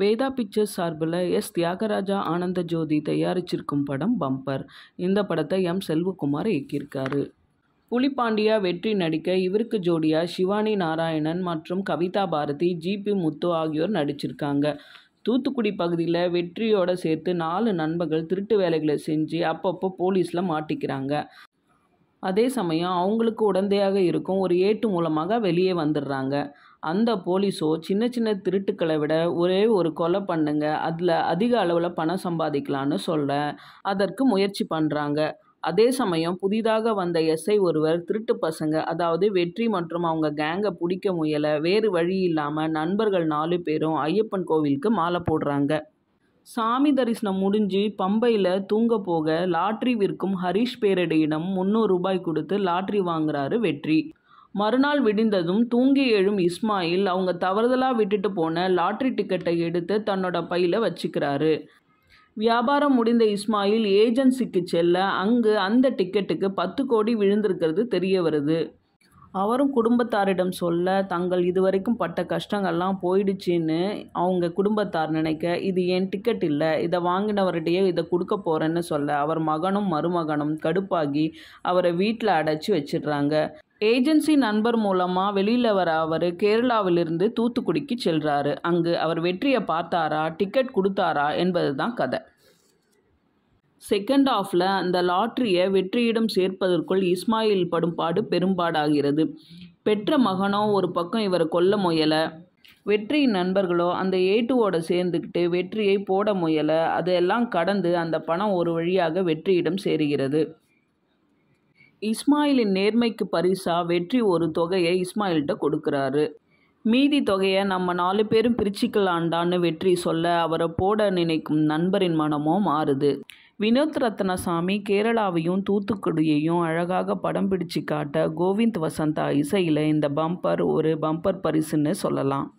Veda pictures சார்பில் S Thyagaraja Ananda Jothi தயாரிச்சிருக்கும் படம் bumper இந்த படத்தை எம் செல்வகுமார் இயக்கியிருக்காரு புலிபாண்டியா வெற்றி நடிக்க இவருக்கு ஜோடியாக சிவானி நாராயணன் மற்றும் கவிதா பாரதி ஜிபி முத்து ஆகியோர் நடிச்சிருக்காங்க தூத்துக்குடி பகுதியில் வெற்றியோடு சேர்த்து நாலு நண்பர்கள் திருட்டு வேலைகளை செஞ்சு அப்பப்போ போலீஸில் மாட்டிக்கிறாங்க அதே சமயம் அவங்களுக்கு உடந்தையாக இருக்கும் ஒரு ஏட்டு மூலமாக வெளியே வந்துடுறாங்க அந்த போலீஸோ சின்ன சின்ன திருட்டுக்களை விட ஒரே ஒரு கொலை பண்ணுங்க அதில் அதிக அளவில் பணம் சம்பாதிக்கலான்னு சொல்ல அதற்கு முயற்சி பண்ணுறாங்க அதே சமயம் புதிதாக வந்த எஸ்ஐ ஒருவர் திருட்டு பசங்க அதாவது வெற்றி மற்றும் அவங்க கேங்கை பிடிக்க முயல வேறு வழி இல்லாமல் நண்பர்கள் நாலு பேரும் ஐயப்பன் கோவிலுக்கு மாலை போடுறாங்க சாமி தரிசனம் முடிஞ்சு பம்பையில் தூங்க போக லாட்ரி விற்கும் ஹரீஷ் பேரடியிடம் முந்நூறு ரூபாய் கொடுத்து லாட்ரி வாங்குறாரு வெற்றி மறுநாள் விடிந்ததும் தூங்கி எழும் இஸ்மாயில் அவங்க தவறுதலாக விட்டுட்டு போன லாட்ரி டிக்கெட்டை எடுத்து தன்னோட பையில் வச்சுக்கிறாரு வியாபாரம் முடிந்த இஸ்மாயில் ஏஜென்சிக்கு செல்ல அங்கு அந்த டிக்கெட்டுக்கு பத்து கோடி விழுந்திருக்கிறது தெரிய வருது அவரும் குடும்பத்தாரிடம் சொல்ல தங்கள் இதுவரைக்கும் பட்ட கஷ்டங்கள்லாம் போயிடுச்சின்னு அவங்க குடும்பத்தார் நினைக்க இது என் டிக்கெட் இல்லை இதை வாங்கினவர்கிட்டயே இதை கொடுக்க போகிறேன்னு சொல்ல அவர் மகனும் மருமகனும் கடுப்பாகி அவரை வீட்டில் அடைச்சி வச்சிடுறாங்க ஏஜென்சி நண்பர் மூலமாக வெளியில் வர அவர் கேரளாவிலிருந்து தூத்துக்குடிக்கு செல்கிறாரு அங்கு அவர் வெற்றியை பார்த்தாரா டிக்கெட் கொடுத்தாரா என்பது தான் கதை செகண்ட் ஆஃபில் அந்த லாட்ரியை வெற்றியிடம் சேர்ப்பதற்குள் இஸ்மாயில் படும் பாடு பெரும்பாடாகிறது பெற்ற மகனோ ஒரு பக்கம் இவரை கொல்ல முயலை வெற்றியின் நண்பர்களோ அந்த ஏட்டுவோட சேர்ந்துக்கிட்டு வெற்றியை போட முயல அதையெல்லாம் கடந்து அந்த பணம் ஒரு வழியாக வெற்றியிடம் சேருகிறது இஸ்மாயிலின் நேர்மைக்கு பரிசா வெற்றி ஒரு தொகையை இஸ்மாயில்கிட்ட கொடுக்குறாரு மீதி தொகையை நம்ம நாலு பேரும் பிரிச்சுக்கலாண்டான்னு வெற்றி சொல்ல அவரை போட நினைக்கும் நண்பரின் மனமோ மாறுது வினோத் ரத்னசாமி கேரளாவையும் தூத்துக்குடியையும் அழகாக படம் பிடிச்சு காட்ட கோவிந்த் வசந்தா இசையில் இந்த பம்பர் ஒரு பம்பர் பரிசுன்னு சொல்லலாம்